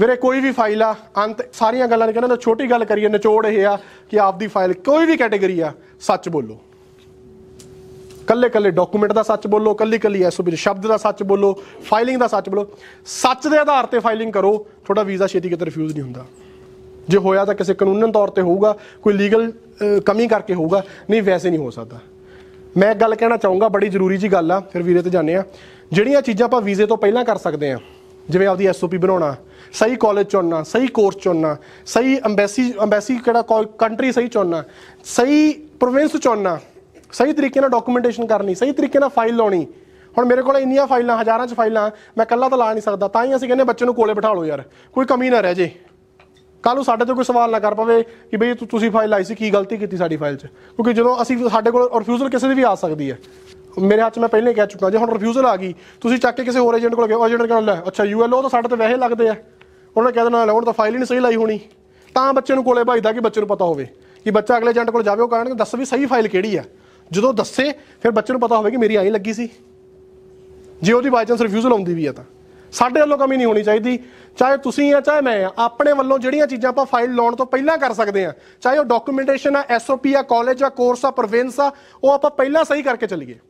ਵੀਰੇ ਕੋਈ ਵੀ ਫਾਈਲ ਆ ਅੰਤ ਸਾਰੀਆਂ ਗੱਲਾਂ ਨੇ ਕਹਿੰਦਾ ਛੋਟੀ ਗੱਲ ਕਰੀਏ ਨਿਚੋੜ ਇਹ ਆ ਕਿ ਆਪਦੀ ਫਾਈਲ ਕੋਈ ਵੀ ਕੈਟਾਗਰੀ ਆ ਸੱਚ ਬੋਲੋ ਕੱਲੇ ਕੱਲੇ ਡਾਕੂਮੈਂਟ ਦਾ ਸੱਚ ਬੋਲੋ ਕੱਲੀ ਕੱਲੀ ਐਸਓਪੀ ਦੇ ਸ਼ਬਦ ਦਾ ਸੱਚ ਬੋਲੋ ਫਾਈਲਿੰਗ ਦਾ ਸੱਚ ਬੋਲੋ ਸੱਚ ਦੇ ਆਧਾਰ ਤੇ ਫਾਈਲਿੰਗ ਕਰੋ ਤੁਹਾਡਾ ਵੀਜ਼ਾ ਛੇਤੀ ਕਿਤੇ ਰਿਫਿਊਜ਼ ਨਹੀਂ ਹੁੰਦਾ ਜੇ ਹੋਇਆ ਤਾਂ ਕਿਸੇ ਕਾਨੂੰਨਨ ਤੌਰ ਤੇ ਹੋਊਗਾ ਕੋਈ ਲੀਗਲ ਕਮੀ ਕਰਕੇ ਹੋਊਗਾ ਨਹੀਂ ਵੈਸੇ ਨਹੀਂ ਹੋ ਸਕਦਾ ਮੈਂ ਇੱਕ ਗੱਲ ਕਹਿਣਾ ਚਾਹੂੰਗਾ ਬੜੀ ਜ਼ਰੂਰੀ ਜੀ ਗੱਲ ਆ ਫਿਰ ਵੀਰੇ ਤੇ ਜਾਣੇ ਆ ਜਿਹੜੀਆਂ ਚੀਜ਼ਾਂ ਆਪਾਂ ਵੀਜ਼ੇ ਤੋਂ ਪਹਿਲਾਂ ਕਰ ਸਕਦੇ ਆ ਜਿਵੇਂ ਆਪਦੀ ਐਸਓਪੀ ਬਣਾਉਣਾ ਸਹੀ ਕਾਲਜ ਚੁਣਨਾ ਸਹੀ ਕੋਰਸ ਚੁਣਨਾ ਸਹੀ ਐਮਬੈਸੀ ਐਮਬੈਸੀ ਕਿਹੜਾ ਕੰਟਰੀ ਸਹੀ ਚੁਣਨਾ ਸਹੀ ਪ੍ਰੋਵਿੰਸ ਚੁਣਨਾ ਸਹੀ ਤਰੀਕੇ ਨਾਲ ਡਾਕੂਮੈਂਟੇਸ਼ਨ ਕਰਨੀ ਸਹੀ ਤਰੀਕੇ ਨਾਲ ਫਾਈਲ ਲਾਉਣੀ ਹੁਣ ਮੇਰੇ ਕੋਲ ਇੰਨੀਆਂ ਫਾਈਲਾਂ ਹਜ਼ਾਰਾਂ ਚ ਫਾਈਲਾਂ ਮੈਂ ਇਕੱਲਾ ਤਾਂ ਲਾ ਨਹੀਂ ਸਕਦਾ ਤਾਂ ਹੀ ਅਸੀਂ ਕਹਿੰਦੇ ਬੱਚੇ ਨੂੰ ਕੋਲੇ ਬਿਠਾ ਲਓ ਯਾਰ ਕੋਈ ਕਮੀ ਨਾ ਰਹਿ ਜੇ ਕੱਲ ਨੂੰ ਸਾਡੇ ਤੋਂ ਕੋਈ ਸਵਾਲ ਨਾ ਕਰ ਪਵੇ ਕਿ ਬਈ ਤੁਸੀਂ ਫਾਈਲ ਲਾਈ ਸੀ ਕੀ ਗਲਤੀ ਕੀਤੀ ਸਾਡੀ ਫਾਈਲ 'ਚ ਕਿਉਂਕਿ ਜਦੋਂ ਅਸੀਂ ਸਾਡੇ ਕੋਲ ਰਿਫਿਊਜ਼ਲ ਕਿਸੇ ਦੀ ਵੀ ਆ ਸਕਦੀ ਹੈ ਮੇਰੇ ਹੱਥ 'ਚ ਮੈਂ ਪਹਿਲੇ ਕਹਿ ਚੁੱਕਾ ਜੇ ਹੁਣ ਰਿਫਿਊਜ਼ਲ ਆ ਗਈ ਤੁਸੀਂ ਚੱਕ ਕੇ ਕਿਸੇ ਹੋਰ ਏਜੰਟ ਕੋਲ ਗਏ ਏਜੰਟ ਕਹਿੰਦਾ ਲੈ ਅੱਛਾ ਯੂਐਲਓ ਤਾਂ ਸਾਡੇ ਤੇ ਵੈਸੇ ਲੱਗਦੇ ਆ ਉਹਨੇ ਕਹਿ ਦੇਣਾ ਲੈ ਹੁਣ ਤਾਂ ਫਾਈਲ ਹੀ ਨਹੀਂ ਸਹੀ ਲਾਈ ਹੋਣੀ ਤਾਂ ਬੱਚੇ ਨੂੰ ਕੋਲੇ ਭਾਈਦਾ ਕਿ ਬੱਚੇ ਨੂੰ ਪਤਾ ਹੋਵੇ ਕਿ ਬੱਚਾ ਅਗਲੇ ਏਜੰਟ ਕੋਲ ਜਾਵੇ ਉਹ ਕਹਿਣਗੇ ਦੱਸ ਵੀ ਸਹੀ ਫਾਈਲ ਕਿਹੜੀ ਆ ਜਦੋਂ ਦੱਸੇ ਫਿਰ ਬੱਚੇ ਨੂੰ ਪਤਾ ਹੋਵੇ ਕਿ ਮੇਰੀ ਆਈ ਲੱਗੀ ਸੀ ਜੇ ਉਹਦੀ ਬਾਈ ਚਾਂਸ ਰਿਫਿਊਜ਼ਲ ਆਉਂਦੀ ਵੀ ਆ ਤਾਂ ਸਾਡੇ ਵੱਲੋਂ ਕਮੀ ਨਹੀਂ ਹੋਣੀ ਚਾਹੀਦੀ ਚਾਹੇ ਤੁਸੀਂ ਆ ਚਾਹੇ ਮੈਂ ਆ ਆਪਣੇ ਵੱਲੋਂ ਜਿਹੜੀਆਂ ਚੀਜ਼ਾਂ ਆਪਾਂ ਫਾਈਲ ਲਾਉਣ ਤੋਂ ਪਹਿਲਾਂ ਕਰ ਸਕਦੇ ਆ ਚਾਹੇ ਉਹ ਡਾਕੂਮੈਂਟੇਸ਼ਨ ਆ ਐਸਓਪੀ ਆ ਕਾਲਜ ਆ ਕੋਰਸ ਆ ਪ੍ਰੋਵਿੰਸ ਆ ਉਹ ਆਪਾਂ ਪਹਿਲਾਂ ਸਹੀ ਕਰਕੇ ਚੱਲੀਏ